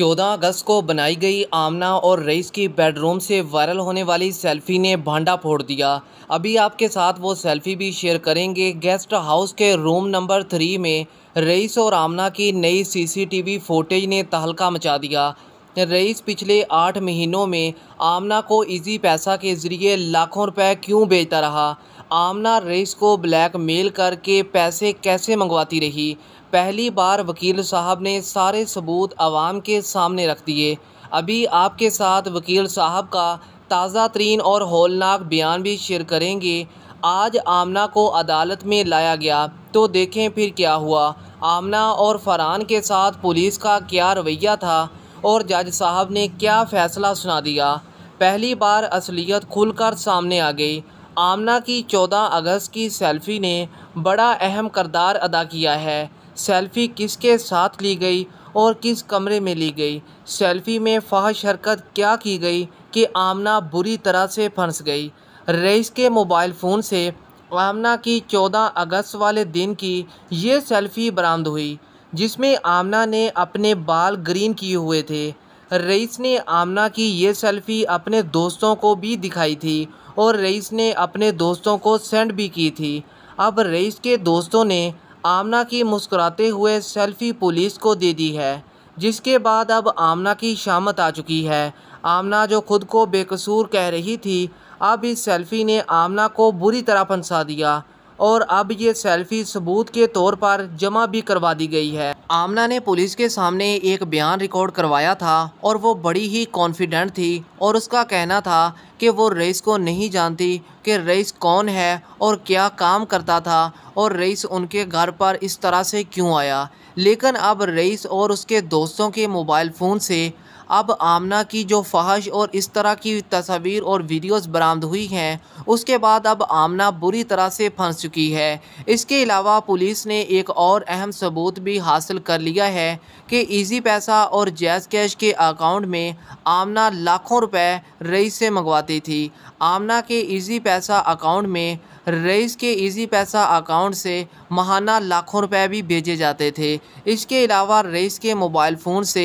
14 अगस्त को बनाई गई आमना और रईस की बेडरूम से वायरल होने वाली सेल्फी ने भांडा फोड़ दिया अभी आपके साथ वो सेल्फी भी शेयर करेंगे गेस्ट हाउस के रूम नंबर थ्री में रईस और आमना की नई सीसीटीवी फुटेज ने तहलका मचा दिया रईस पिछले आठ महीनों में आमना को इजी पैसा के ज़रिए लाखों रुपए क्यों बेचता रहा आमना रईस को ब्लैकमेल करके पैसे कैसे मंगवाती रही पहली बार वकील साहब ने सारे सबूत आवाम के सामने रख दिए अभी आपके साथ वकील साहब का ताज़ा तरीन और होलनाक बयान भी शेयर करेंगे आज आमना को अदालत में लाया गया तो देखें फिर क्या हुआ आमना और फरहान के साथ पुलिस का क्या रवैया था और जज साहब ने क्या फ़ैसला सुना दिया पहली बार असलियत खुलकर सामने आ गई आमना की 14 अगस्त की सेल्फ़ी ने बड़ा अहम करदार अदा किया है सेल्फ़ी किसके साथ ली गई और किस कमरे में ली गई सेल्फ़ी में फहश हरकत क्या की गई कि आमना बुरी तरह से फंस गई रईस के मोबाइल फ़ोन से आमना की 14 अगस्त वाले दिन की ये सेल्फ़ी बरामद हुई जिसमें आमना ने अपने बाल ग्रीन किए हुए थे रईस ने आमना की ये सेल्फ़ी अपने दोस्तों को भी दिखाई थी और रईस ने अपने दोस्तों को सेंड भी की थी अब रईस के दोस्तों ने आमना की मुस्कुराते हुए सेल्फ़ी पुलिस को दे दी है जिसके बाद अब आमना की शामत आ चुकी है आमना जो खुद को बेकसूर कह रही थी अब इस सेल्फ़ी ने आमना को बुरी तरह फंसा दिया और अब ये सेल्फी सबूत के तौर पर जमा भी करवा दी गई है आमना ने पुलिस के सामने एक बयान रिकॉर्ड करवाया था और वो बड़ी ही कॉन्फिडेंट थी और उसका कहना था कि वो रईस को नहीं जानती कि रईस कौन है और क्या काम करता था और रईस उनके घर पर इस तरह से क्यों आया लेकिन अब रईस और उसके दोस्तों के मोबाइल फ़ोन से अब आमना की जो फहश और इस तरह की तस्वीर और वीडियोस बरामद हुई हैं उसके बाद अब आमना बुरी तरह से फंस चुकी है इसके अलावा पुलिस ने एक और अहम सबूत भी हासिल कर लिया है कि इजी पैसा और जैज़ कैश के अकाउंट में आमना लाखों रुपए रईस से मंगवाती थी आमना के इजी पैसा अकाउंट में रईस के इजी पैसा अकाउंट से महाना लाखों रुपए भी भेजे जाते थे इसके अलावा रईस के मोबाइल फ़ोन से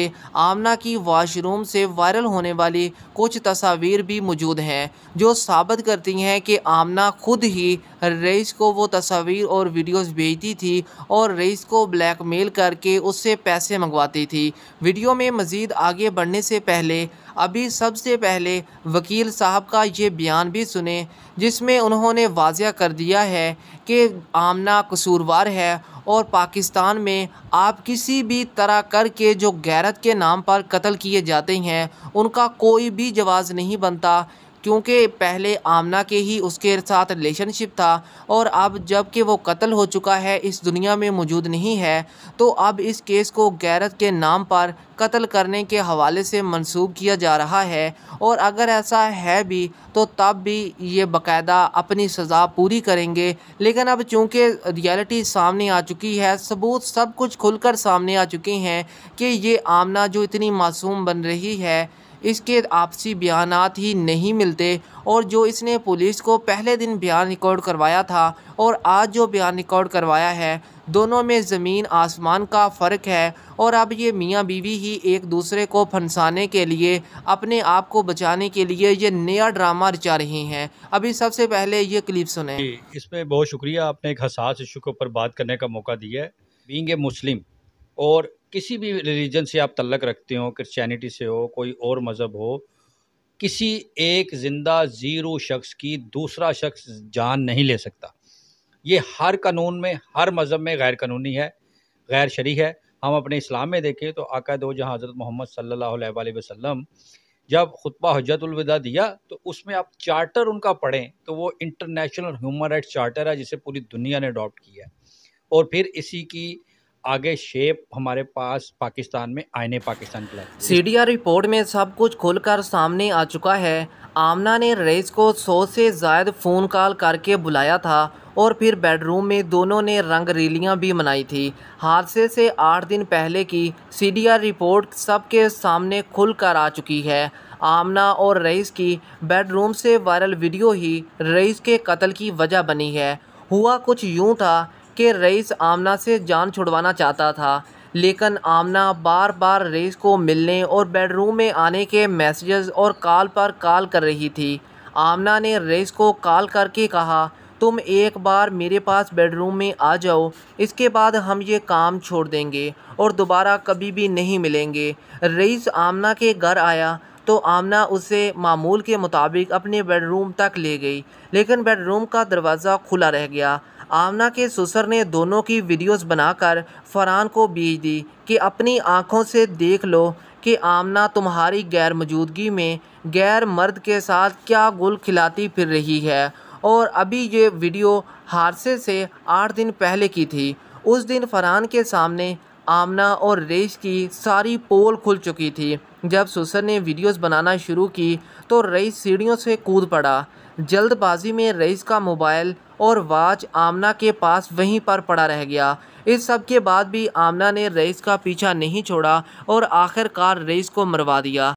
आमना की वॉश वॉशरूम से वायरल होने वाली कुछ तस्वीर भी मौजूद हैं जो साबित करती हैं कि आमना खुद ही रईस को वो तस्वीर और वीडियोस भेजती थी और रईस को ब्लैकमेल करके उससे पैसे मंगवाती थी वीडियो में मज़ीद आगे बढ़ने से पहले अभी सबसे पहले वकील साहब का ये बयान भी सुने जिसमें उन्होंने वाजिया कर दिया है कि आमना कसूरवार है और पाकिस्तान में आप किसी भी तरह करके जो गैरत के नाम पर कत्ल किए जाते हैं उनका कोई भी जवाज़ नहीं बनता क्योंकि पहले आमना के ही उसके साथ रिलेशनशिप था और अब जबकि वो कत्ल हो चुका है इस दुनिया में मौजूद नहीं है तो अब इस केस को गैरत के नाम पर कत्ल करने के हवाले से मंसूब किया जा रहा है और अगर ऐसा है भी तो तब भी ये बकायदा अपनी सज़ा पूरी करेंगे लेकिन अब चूँकि रियलिटी सामने आ चुकी है सबूत सब कुछ खुलकर सामने आ चुके हैं कि ये आमना जो इतनी मासूम बन रही है इसके आपसी बयान ही नहीं मिलते और जो इसने पुलिस को पहले दिन बयान रिकॉर्ड करवाया था और आज जो बयान रिकॉर्ड करवाया है दोनों में ज़मीन आसमान का फ़र्क है और अब ये मियाँ बीवी ही एक दूसरे को फंसाने के लिए अपने आप को बचाने के लिए ये नया ड्रामा रचा रही हैं अभी सबसे पहले ये क्लिप सुने इसमें बहुत शुक्रिया आपने एक हसास इशू के ऊपर बात करने का मौका दिया है बींग ए मुस्लिम और किसी भी रिलीजन से आप तल्लक रखते हो क्रिश्चियनिटी से हो कोई और मज़हब हो किसी एक ज़िंदा ज़ीरो शख्स की दूसरा शख्स जान नहीं ले सकता ये हर कानून में हर मज़हब में गैर कानूनी है गैर शरी है हम अपने इस्लाम में देखें तो आका दो जहाँ हज़रत मोहम्मद सल्ला वसम जब खुतबा हजतुलविदा दिया तो उसमें आप चार्टर उनका पढ़ें तो वो इंटरनेशनल ह्यूमन राइट्स चार्टर है जिसे पूरी दुनिया ने अडॉप्ट किया है और फिर इसी की आगे शेप हमारे पास पाकिस्तान में आईने पाकिस्तान क्लब सीडीआर रिपोर्ट में सब कुछ खुलकर सामने आ चुका है आमना ने रईस को सौ से ज़ायद फ़ोन कॉल करके बुलाया था और फिर बेडरूम में दोनों ने रंग रैलियाँ भी मनाई थी हादसे से आठ दिन पहले की आर रिपोर्ट सबके सामने खुल कर आ चुकी है आमना और रईस की बेडरूम से वायरल वीडियो ही रईस के कत्ल की वजह बनी है हुआ कुछ यूं था के रईस आमना से जान छुड़वाना चाहता था लेकिन आमना बार बार रईस को मिलने और बेडरूम में आने के मैसेजेस और कॉल पर कॉल कर रही थी आमना ने रईस को कॉल करके कहा तुम एक बार मेरे पास बेडरूम में आ जाओ इसके बाद हम ये काम छोड़ देंगे और दोबारा कभी भी नहीं मिलेंगे रईस आमना के घर आया तो आमना उसे मामूल के मुताबिक अपने बेडरूम तक ले गई लेकिन बेडरूम का दरवाज़ा खुला रह गया आमना के ससुर ने दोनों की वीडियोस बनाकर फरहान को भेज दी कि अपनी आंखों से देख लो कि आमना तुम्हारी गैर मौजूदगी में गैर मर्द के साथ क्या गुल खिलाती फिर रही है और अभी ये वीडियो हादसे से आठ दिन पहले की थी उस दिन फरहान के सामने आमना और रेश की सारी पोल खुल चुकी थी जब सुसर ने वीडियोस बनाना शुरू की तो रईस सीढ़ियों से कूद पड़ा जल्दबाजी में रईस का मोबाइल और वाच आमना के पास वहीं पर पड़ा रह गया इस सब के बाद भी आमना ने रईस का पीछा नहीं छोड़ा और आखिरकार रईस को मरवा दिया